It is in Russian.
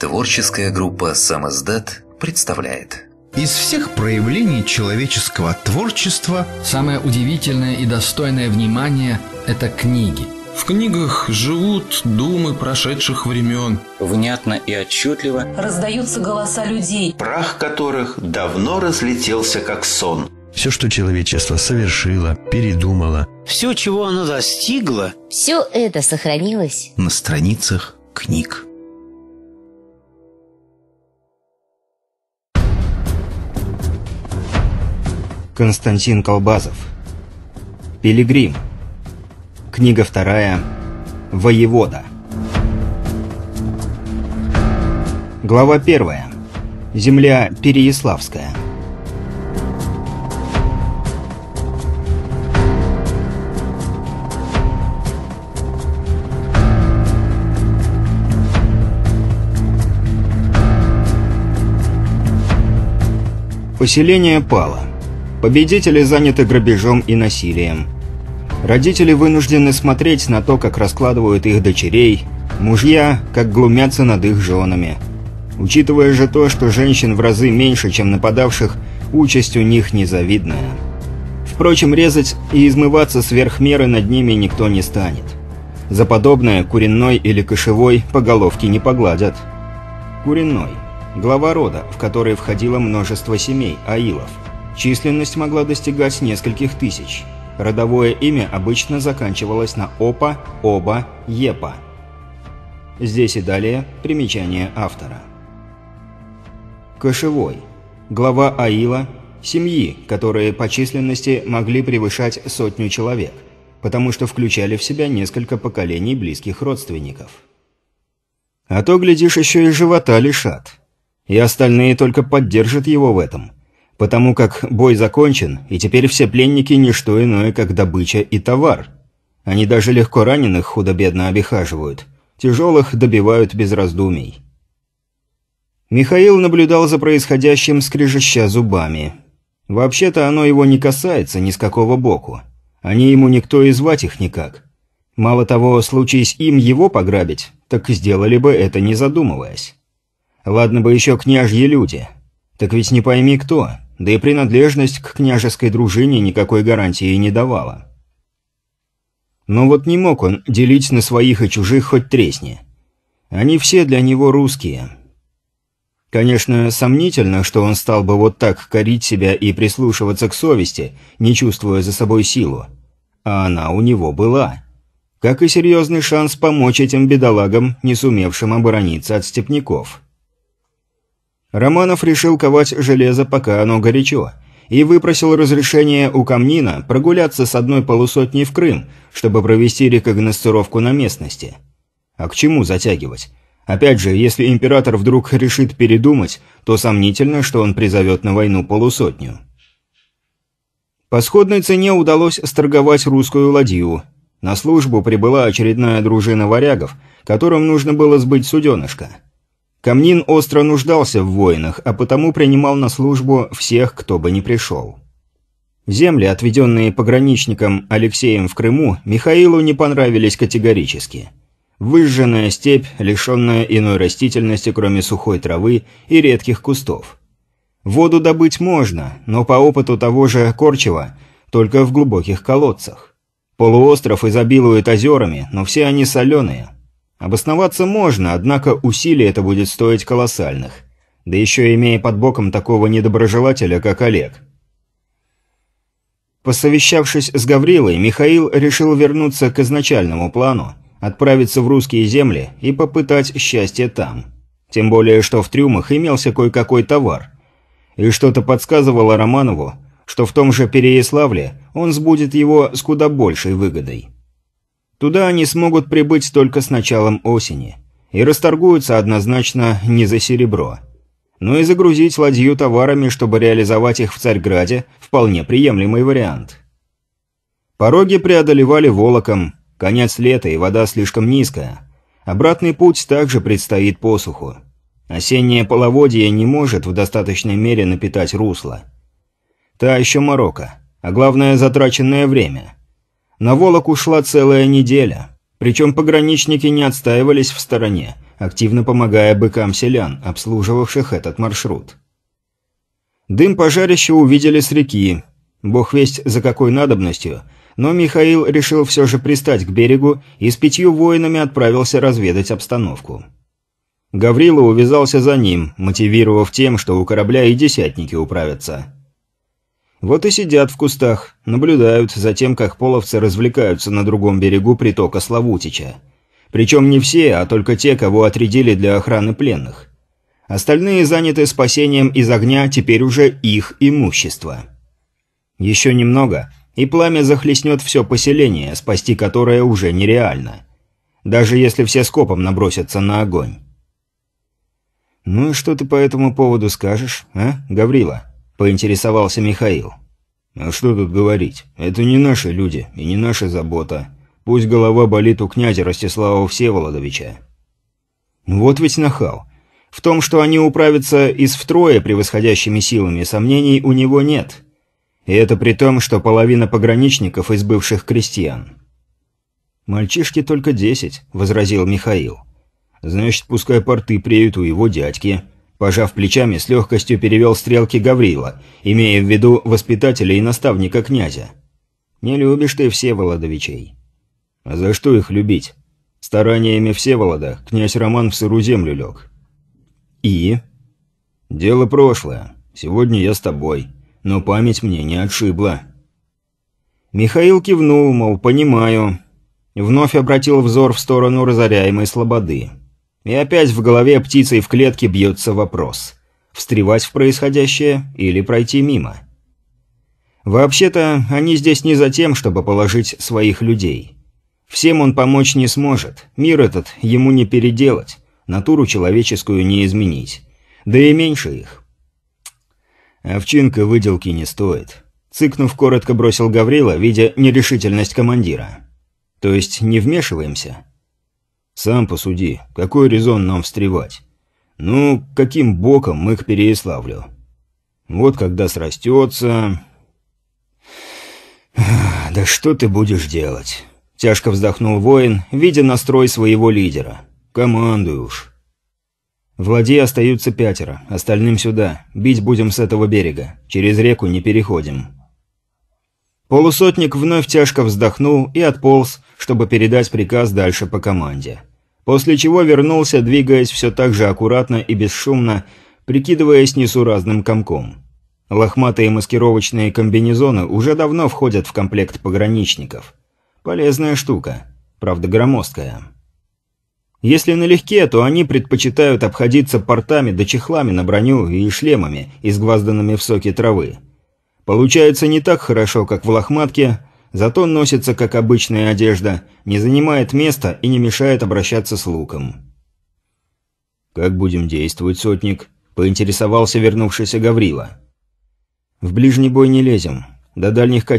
Творческая группа «Самоздат» представляет. Из всех проявлений человеческого творчества самое удивительное и достойное внимания – это книги. В книгах живут думы прошедших времен. Внятно и отчетливо раздаются голоса людей, прах которых давно разлетелся как сон. Все, что человечество совершило, передумало, все, чего оно достигло, все это сохранилось на страницах книг. Константин Колбазов. Пилигрим. Книга вторая. Воевода. Глава первая. Земля Переяславская. Поселение пало. Победители заняты грабежом и насилием. Родители вынуждены смотреть на то, как раскладывают их дочерей, мужья, как глумятся над их женами. Учитывая же то, что женщин в разы меньше, чем нападавших, участь у них незавидная. Впрочем, резать и измываться сверх меры над ними никто не станет. За подобное куриной или кошевой по головке не погладят. Куриной – Глава рода, в который входило множество семей, аилов. Численность могла достигать нескольких тысяч. Родовое имя обычно заканчивалось на «опа», «оба», «епа». Здесь и далее примечание автора. Кошевой. Глава Аила. Семьи, которые по численности могли превышать сотню человек, потому что включали в себя несколько поколений близких родственников. А то, глядишь, еще и живота лишат. И остальные только поддержат его в этом – потому как бой закончен, и теперь все пленники – не что иное, как добыча и товар. Они даже легко раненых худо-бедно обихаживают, тяжелых добивают без раздумий. Михаил наблюдал за происходящим, скрежеща зубами. Вообще-то оно его не касается ни с какого боку. Они ему никто и звать их никак. Мало того, случись им его пограбить, так сделали бы это не задумываясь. Ладно бы еще княжьи люди. Так ведь не пойми кто да и принадлежность к княжеской дружине никакой гарантии не давала. Но вот не мог он делить на своих и чужих хоть тресни. Они все для него русские. Конечно, сомнительно, что он стал бы вот так корить себя и прислушиваться к совести, не чувствуя за собой силу. А она у него была. Как и серьезный шанс помочь этим бедолагам, не сумевшим оборониться от степняков. Романов решил ковать железо, пока оно горячо, и выпросил разрешение у Камнина прогуляться с одной полусотни в Крым, чтобы провести рекогностировку на местности. А к чему затягивать? Опять же, если император вдруг решит передумать, то сомнительно, что он призовет на войну полусотню. По сходной цене удалось сторговать русскую ладью. На службу прибыла очередная дружина варягов, которым нужно было сбыть суденышко. Камнин остро нуждался в воинах, а потому принимал на службу всех, кто бы ни пришел. Земли, отведенные пограничником Алексеем в Крыму, Михаилу не понравились категорически. Выжженная степь, лишенная иной растительности, кроме сухой травы и редких кустов. Воду добыть можно, но по опыту того же Корчева, только в глубоких колодцах. Полуостров изобилует озерами, но все они соленые – Обосноваться можно, однако усилий это будет стоить колоссальных. Да еще имея под боком такого недоброжелателя, как Олег. Посовещавшись с Гаврилой, Михаил решил вернуться к изначальному плану, отправиться в русские земли и попытать счастье там. Тем более, что в трюмах имелся кое-какой товар. И что-то подсказывало Романову, что в том же Переяславле он сбудет его с куда большей выгодой. Туда они смогут прибыть только с началом осени. И расторгуются однозначно не за серебро. Но ну и загрузить ладью товарами, чтобы реализовать их в Царьграде, вполне приемлемый вариант. Пороги преодолевали волоком, конец лета и вода слишком низкая. Обратный путь также предстоит посуху. Осеннее половодье не может в достаточной мере напитать русло. Та еще морока, а главное затраченное время – на Волок ушла целая неделя. Причем пограничники не отстаивались в стороне, активно помогая быкам селян, обслуживавших этот маршрут. Дым пожарища увидели с реки, бог весть за какой надобностью, но Михаил решил все же пристать к берегу и с пятью воинами отправился разведать обстановку. Гаврила увязался за ним, мотивировав тем, что у корабля и десятники управятся. Вот и сидят в кустах, наблюдают за тем, как половцы развлекаются на другом берегу притока Славутича. Причем не все, а только те, кого отрядили для охраны пленных. Остальные заняты спасением из огня теперь уже их имущество. Еще немного, и пламя захлестнет все поселение, спасти которое уже нереально. Даже если все скопом набросятся на огонь. «Ну и что ты по этому поводу скажешь, а, Гаврила?» поинтересовался Михаил. «А что тут говорить? Это не наши люди и не наша забота. Пусть голова болит у князя Ростислава Всеволодовича». «Вот ведь нахал. В том, что они управятся и с втрое превосходящими силами, сомнений у него нет. И это при том, что половина пограничников из бывших крестьян». «Мальчишки только десять», — возразил Михаил. «Значит, пускай порты преют у его дядьки». Пожав плечами, с легкостью перевел стрелки Гаврила, имея в виду воспитателя и наставника князя. «Не любишь ты Всеволодовичей». «А за что их любить? Стараниями Всеволода князь Роман в сыру землю лег». «И?» «Дело прошлое. Сегодня я с тобой. Но память мне не отшибла». Михаил кивнул, мол, понимаю. Вновь обратил взор в сторону разоряемой слободы. И опять в голове птицей в клетке бьется вопрос. Встревать в происходящее или пройти мимо? Вообще-то, они здесь не за тем, чтобы положить своих людей. Всем он помочь не сможет, мир этот ему не переделать, натуру человеческую не изменить. Да и меньше их. Овчинка выделки не стоит. Цыкнув, коротко бросил Гаврила, видя нерешительность командира. То есть не вмешиваемся? Сам посуди, какой резон нам встревать? Ну, каким боком мы к Переяславлю? Вот когда срастется... «Да что ты будешь делать?» Тяжко вздохнул воин, видя настрой своего лидера. «Командуй уж». «В остаются пятеро, остальным сюда. Бить будем с этого берега. Через реку не переходим». Полусотник вновь тяжко вздохнул и отполз, чтобы передать приказ дальше по команде после чего вернулся, двигаясь все так же аккуратно и бесшумно, прикидываясь несуразным комком. Лохматые маскировочные комбинезоны уже давно входят в комплект пограничников. Полезная штука, правда громоздкая. Если налегке, то они предпочитают обходиться портами да чехлами на броню и шлемами, изгвозданными в соке травы. Получается не так хорошо, как в лохматке, Зато носится как обычная одежда, не занимает места и не мешает обращаться с луком. «Как будем действовать, сотник?» – поинтересовался вернувшийся Гаврила. «В ближний бой не лезем. До дальних качеств.